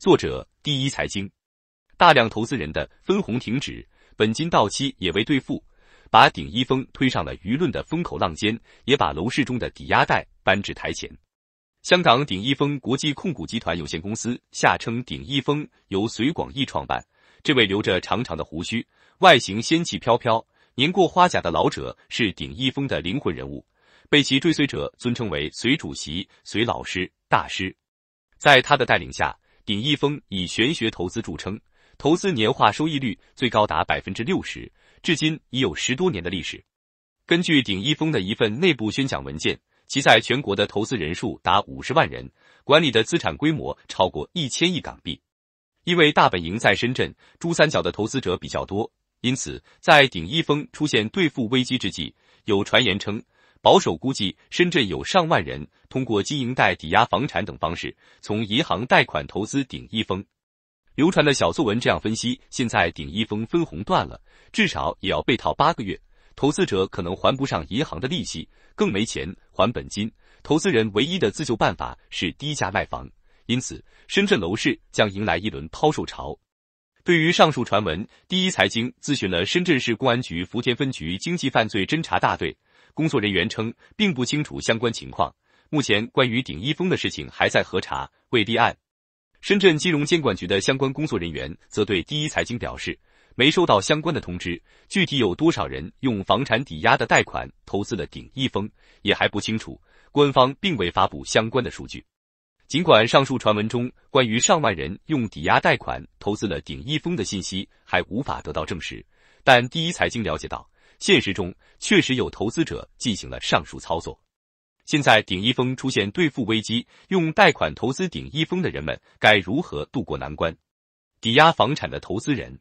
作者第一财经，大量投资人的分红停止，本金到期也未兑付，把鼎一峰推上了舆论的风口浪尖，也把楼市中的抵押贷搬至台前。香港鼎一峰国际控股集团有限公司下称鼎一峰，由隋广义创办。这位留着长长的胡须，外形仙气飘飘、年过花甲的老者是鼎一峰的灵魂人物，被其追随者尊称为隋主席、隋老师、大师。在他的带领下。鼎益丰以玄学投资著称，投资年化收益率最高达百分之六十，至今已有十多年的历史。根据鼎益丰的一份内部宣讲文件，其在全国的投资人数达五十万人，管理的资产规模超过一千亿港币。因为大本营在深圳，珠三角的投资者比较多，因此在鼎益丰出现兑付危机之际，有传言称。保守估计，深圳有上万人通过经营贷、抵押房产等方式从银行贷款投资顶一峰。流传的小作文这样分析：现在顶一峰分红断了，至少也要被套八个月，投资者可能还不上银行的利息，更没钱还本金。投资人唯一的自救办法是低价卖房，因此深圳楼市将迎来一轮抛售潮。对于上述传闻，第一财经咨询了深圳市公安局福田分局经济犯罪侦查大队。工作人员称，并不清楚相关情况。目前，关于鼎一峰的事情还在核查，未立案。深圳金融监管局的相关工作人员则对第一财经表示，没收到相关的通知，具体有多少人用房产抵押的贷款投资了鼎一峰，也还不清楚，官方并未发布相关的数据。尽管上述传闻中关于上万人用抵押贷款投资了鼎一峰的信息还无法得到证实，但第一财经了解到。现实中确实有投资者进行了上述操作。现在鼎一峰出现兑付危机，用贷款投资鼎一峰的人们该如何渡过难关？抵押房产的投资人，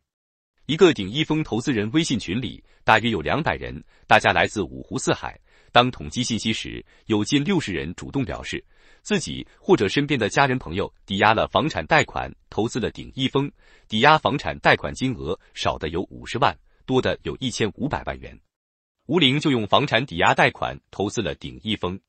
一个鼎一峰投资人微信群里大约有两百人，大家来自五湖四海。当统计信息时，有近六十人主动表示自己或者身边的家人朋友抵押了房产贷款投资了鼎一峰，抵押房产贷款金额少的有五十万。多的有一千五百万元，吴玲就用房产抵押贷款投资了鼎一丰。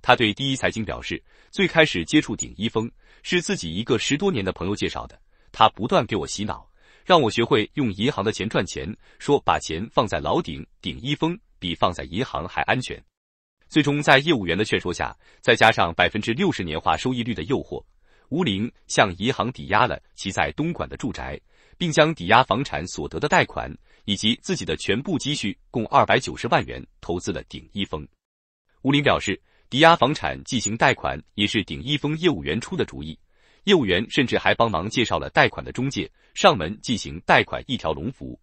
他对第一财经表示，最开始接触鼎一丰是自己一个十多年的朋友介绍的，他不断给我洗脑，让我学会用银行的钱赚钱，说把钱放在老鼎鼎一峰比放在银行还安全。最终在业务员的劝说下，再加上百分之六十年化收益率的诱惑，吴玲向银行抵押了其在东莞的住宅。并将抵押房产所得的贷款以及自己的全部积蓄共二百九十万元投资了鼎一丰。吴林表示，抵押房产进行贷款也是鼎一丰业务员出的主意，业务员甚至还帮忙介绍了贷款的中介，上门进行贷款一条龙服务。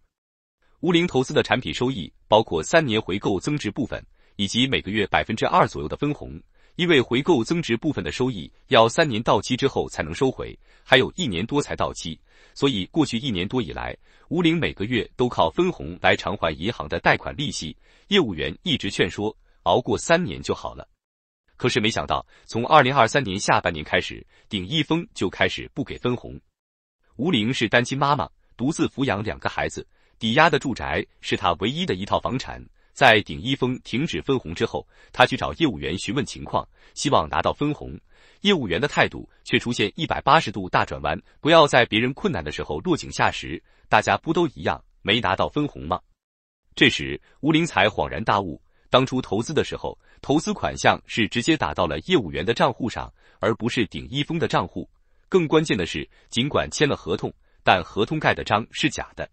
吴林投资的产品收益包括三年回购增值部分以及每个月百分之二左右的分红。因为回购增值部分的收益要三年到期之后才能收回，还有一年多才到期，所以过去一年多以来，吴玲每个月都靠分红来偿还银行的贷款利息。业务员一直劝说，熬过三年就好了。可是没想到，从二零二三年下半年开始，鼎益丰就开始不给分红。吴玲是单亲妈妈，独自抚养两个孩子，抵押的住宅是她唯一的一套房产。在鼎一峰停止分红之后，他去找业务员询问情况，希望拿到分红。业务员的态度却出现一百八十度大转弯，不要在别人困难的时候落井下石。大家不都一样没拿到分红吗？这时，吴林才恍然大悟，当初投资的时候，投资款项是直接打到了业务员的账户上，而不是鼎一峰的账户。更关键的是，尽管签了合同，但合同盖的章是假的。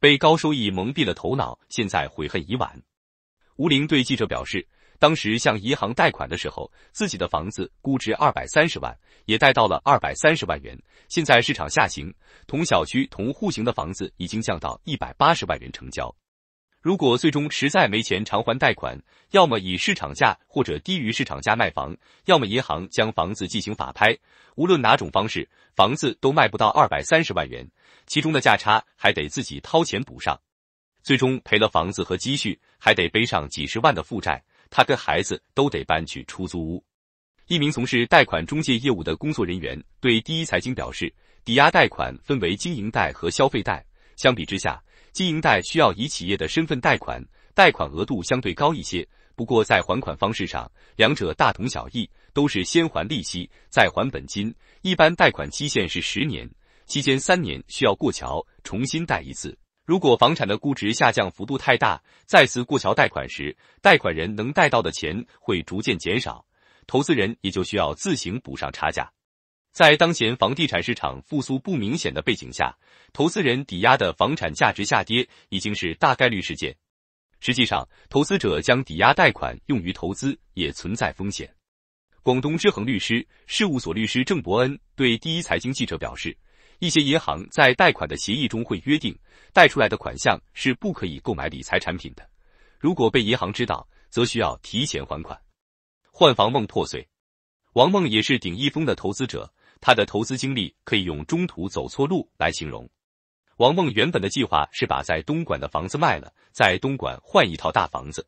被高收益蒙蔽了头脑，现在悔恨已晚。吴玲对记者表示，当时向银行贷款的时候，自己的房子估值二百三十万，也贷到了二百三十万元。现在市场下行，同小区同户型的房子已经降到一百八十万元成交。如果最终实在没钱偿还贷款，要么以市场价或者低于市场价卖房，要么银行将房子进行法拍。无论哪种方式，房子都卖不到二百三十万元，其中的价差还得自己掏钱补上。最终赔了房子和积蓄，还得背上几十万的负债，他跟孩子都得搬去出租屋。一名从事贷款中介业务的工作人员对第一财经表示，抵押贷款分为经营贷和消费贷，相比之下。经营贷需要以企业的身份贷款，贷款额度相对高一些。不过在还款方式上，两者大同小异，都是先还利息，再还本金。一般贷款期限是十年，期间三年需要过桥重新贷一次。如果房产的估值下降幅度太大，再次过桥贷款时，贷款人能贷到的钱会逐渐减少，投资人也就需要自行补上差价。在当前房地产市场复苏不明显的背景下，投资人抵押的房产价值下跌已经是大概率事件。实际上，投资者将抵押贷款用于投资也存在风险。广东之恒律师事务所律师郑伯恩对第一财经记者表示，一些银行在贷款的协议中会约定，贷出来的款项是不可以购买理财产品的，如果被银行知道，则需要提前还款。换房梦破碎，王梦也是鼎益丰的投资者。他的投资经历可以用“中途走错路”来形容。王梦原本的计划是把在东莞的房子卖了，在东莞换一套大房子。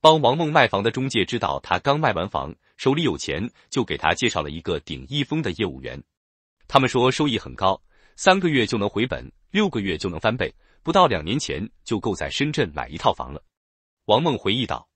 帮王梦卖房的中介知道他刚卖完房，手里有钱，就给他介绍了一个顶一峰的业务员。他们说收益很高，三个月就能回本，六个月就能翻倍，不到两年前就够在深圳买一套房了。王梦回忆道：“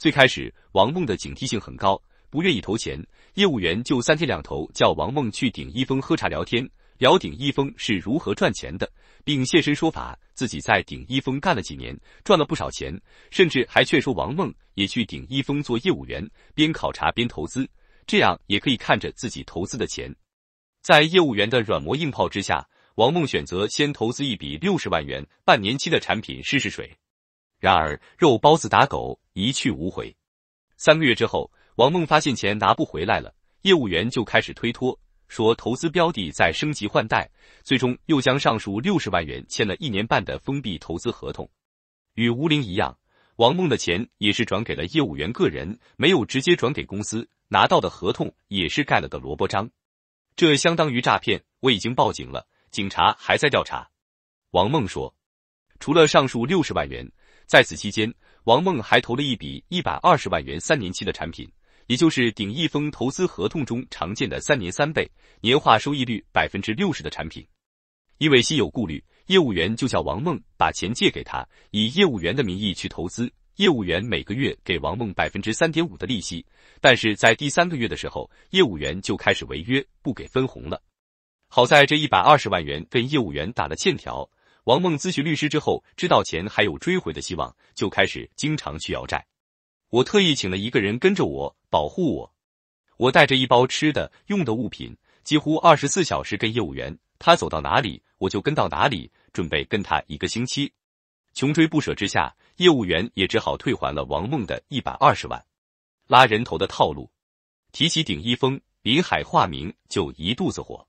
最开始，王梦的警惕性很高，不愿意投钱。”业务员就三天两头叫王梦去顶一峰喝茶聊天，聊顶一峰是如何赚钱的，并现身说法自己在顶一峰干了几年，赚了不少钱，甚至还劝说王梦也去顶一峰做业务员，边考察边投资，这样也可以看着自己投资的钱。在业务员的软磨硬泡之下，王梦选择先投资一笔六十万元、半年期的产品试试水。然而肉包子打狗，一去无回。三个月之后。王梦发现钱拿不回来了，业务员就开始推脱，说投资标的在升级换代，最终又将上述六十万元签了一年半的封闭投资合同。与吴玲一样，王梦的钱也是转给了业务员个人，没有直接转给公司，拿到的合同也是盖了个萝卜章，这相当于诈骗。我已经报警了，警察还在调查。王梦说，除了上述六十万元，在此期间，王梦还投了一笔一百二十万元三年期的产品。也就是鼎益丰投资合同中常见的三年三倍年化收益率百分之六十的产品，因为心有顾虑，业务员就叫王梦把钱借给他，以业务员的名义去投资，业务员每个月给王梦百分之三点五的利息，但是在第三个月的时候，业务员就开始违约不给分红了。好在这一百二十万元跟业务员打了欠条，王梦咨询律师之后知道钱还有追回的希望，就开始经常去要债。我特意请了一个人跟着我保护我，我带着一包吃的用的物品，几乎二十四小时跟业务员，他走到哪里我就跟到哪里，准备跟他一个星期。穷追不舍之下，业务员也只好退还了王梦的一百二十万。拉人头的套路，提起顶一峰林海化名就一肚子火。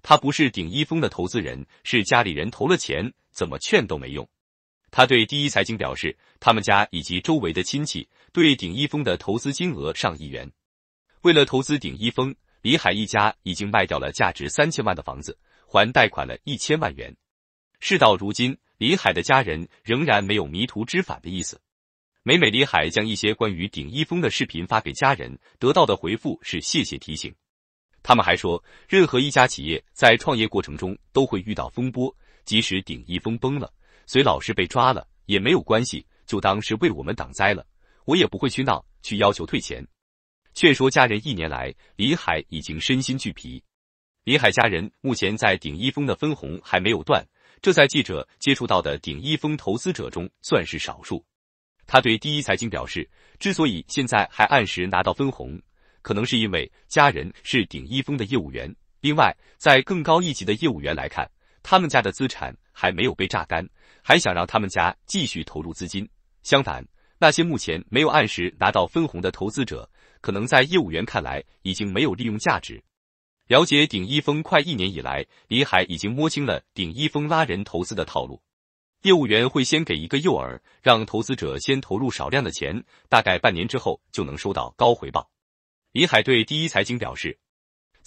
他不是顶一峰的投资人，是家里人投了钱，怎么劝都没用。他对第一财经表示，他们家以及周围的亲戚对鼎一峰的投资金额上亿元。为了投资鼎一峰，李海一家已经卖掉了价值三千万的房子，还贷款了一千万元。事到如今，李海的家人仍然没有迷途知返的意思。每每李海将一些关于鼎一峰的视频发给家人，得到的回复是谢谢提醒。他们还说，任何一家企业在创业过程中都会遇到风波，即使鼎一丰崩了。随老师被抓了也没有关系，就当是为我们挡灾了。我也不会去闹，去要求退钱，劝说家人。一年来，李海已经身心俱疲。李海家人目前在鼎一峰的分红还没有断，这在记者接触到的鼎一峰投资者中算是少数。他对第一财经表示，之所以现在还按时拿到分红，可能是因为家人是鼎一峰的业务员。另外，在更高一级的业务员来看。他们家的资产还没有被榨干，还想让他们家继续投入资金。相反，那些目前没有按时拿到分红的投资者，可能在业务员看来已经没有利用价值。了解顶一峰快一年以来，李海已经摸清了顶一峰拉人投资的套路。业务员会先给一个诱饵，让投资者先投入少量的钱，大概半年之后就能收到高回报。李海对第一财经表示。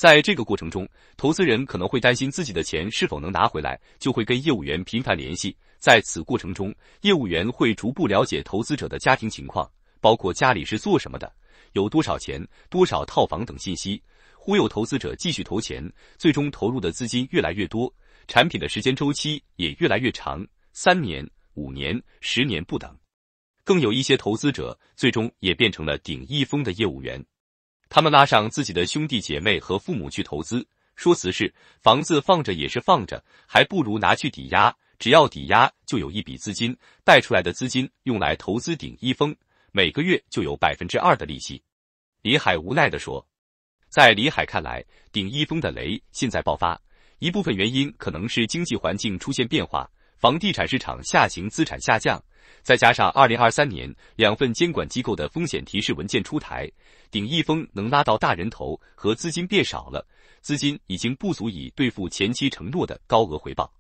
在这个过程中，投资人可能会担心自己的钱是否能拿回来，就会跟业务员频繁联系。在此过程中，业务员会逐步了解投资者的家庭情况，包括家里是做什么的，有多少钱、多少套房等信息，忽悠投资者继续投钱。最终投入的资金越来越多，产品的时间周期也越来越长，三年、五年、十年不等。更有一些投资者最终也变成了顶一峰的业务员。他们拉上自己的兄弟姐妹和父母去投资，说辞是房子放着也是放着，还不如拿去抵押，只要抵押就有一笔资金，贷出来的资金用来投资顶一峰，每个月就有百分之二的利息。李海无奈的说，在李海看来，顶一峰的雷现在爆发，一部分原因可能是经济环境出现变化，房地产市场下行，资产下降。再加上二零二三年两份监管机构的风险提示文件出台，鼎一丰能拉到大人头和资金变少了，资金已经不足以对付前期承诺的高额回报。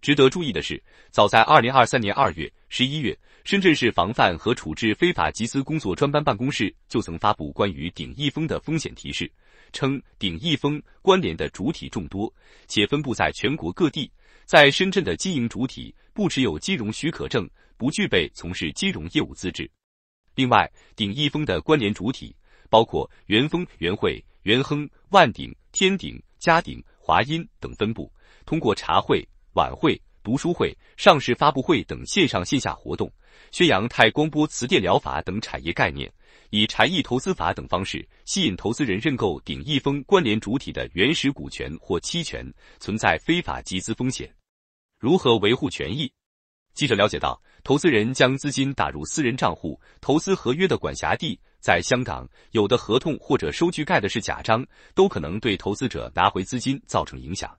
值得注意的是，早在二零二三年二月、十一月，深圳市防范和处置非法集资工作专班办公室就曾发布关于鼎一丰的风险提示，称鼎一丰关联的主体众多，且分布在全国各地，在深圳的经营主体不持有金融许可证。不具备从事金融业务资质。另外，鼎益丰的关联主体包括元丰、元汇、元亨、万鼎、天鼎、嘉鼎、华音等分部，通过茶会、晚会、读书会、上市发布会等线上线下活动，宣扬太光波磁电疗法等产业概念，以禅意投资法等方式吸引投资人认购鼎益丰关联主体的原始股权或期权，存在非法集资风险。如何维护权益？记者了解到。投资人将资金打入私人账户，投资合约的管辖地在香港，有的合同或者收据盖的是假章，都可能对投资者拿回资金造成影响。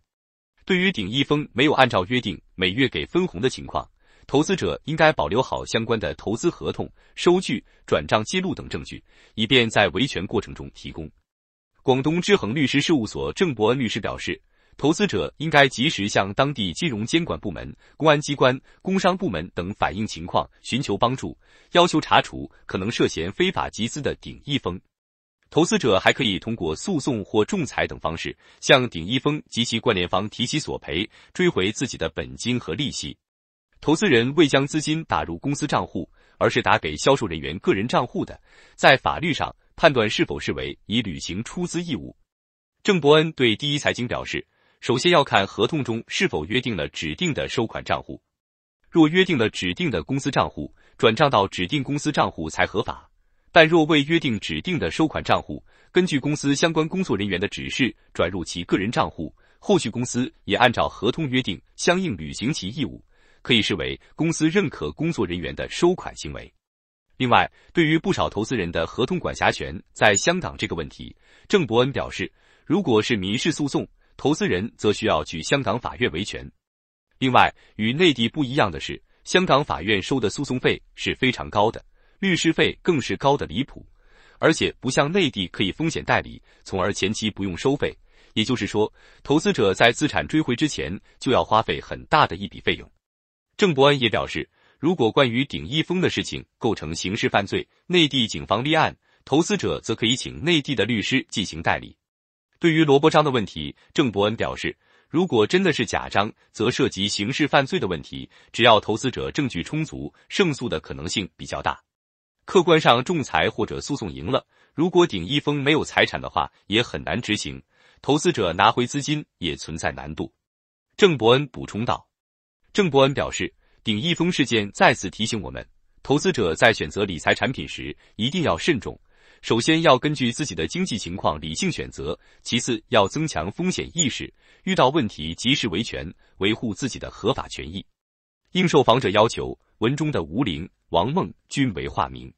对于鼎益丰没有按照约定每月给分红的情况，投资者应该保留好相关的投资合同、收据、转账记录等证据，以便在维权过程中提供。广东之恒律师事务所郑伯恩律师表示。投资者应该及时向当地金融监管部门、公安机关、工商部门等反映情况，寻求帮助，要求查处可能涉嫌非法集资的鼎益丰。投资者还可以通过诉讼或仲裁等方式，向鼎益丰及其关联方提起索赔，追回自己的本金和利息。投资人未将资金打入公司账户，而是打给销售人员个人账户的，在法律上判断是否视为已履行出资义务。郑伯恩对第一财经表示。首先要看合同中是否约定了指定的收款账户，若约定了指定的公司账户，转账到指定公司账户才合法。但若未约定指定的收款账户，根据公司相关工作人员的指示转入其个人账户，后续公司也按照合同约定相应履行其义务，可以视为公司认可工作人员的收款行为。另外，对于不少投资人的合同管辖权在香港这个问题，郑伯恩表示，如果是民事诉讼。投资人则需要去香港法院维权。另外，与内地不一样的是，香港法院收的诉讼费是非常高的，律师费更是高的离谱。而且，不像内地可以风险代理，从而前期不用收费。也就是说，投资者在资产追回之前就要花费很大的一笔费用。郑伯恩也表示，如果关于鼎益丰的事情构成刑事犯罪，内地警方立案，投资者则可以请内地的律师进行代理。对于罗伯章的问题，郑伯恩表示，如果真的是假章，则涉及刑事犯罪的问题。只要投资者证据充足，胜诉的可能性比较大。客观上仲裁或者诉讼赢了，如果鼎一峰没有财产的话，也很难执行，投资者拿回资金也存在难度。郑伯恩补充道。郑伯恩表示，鼎一峰事件再次提醒我们，投资者在选择理财产品时一定要慎重。首先要根据自己的经济情况理性选择，其次要增强风险意识，遇到问题及时维权，维护自己的合法权益。应受访者要求，文中的吴玲、王梦均为化名。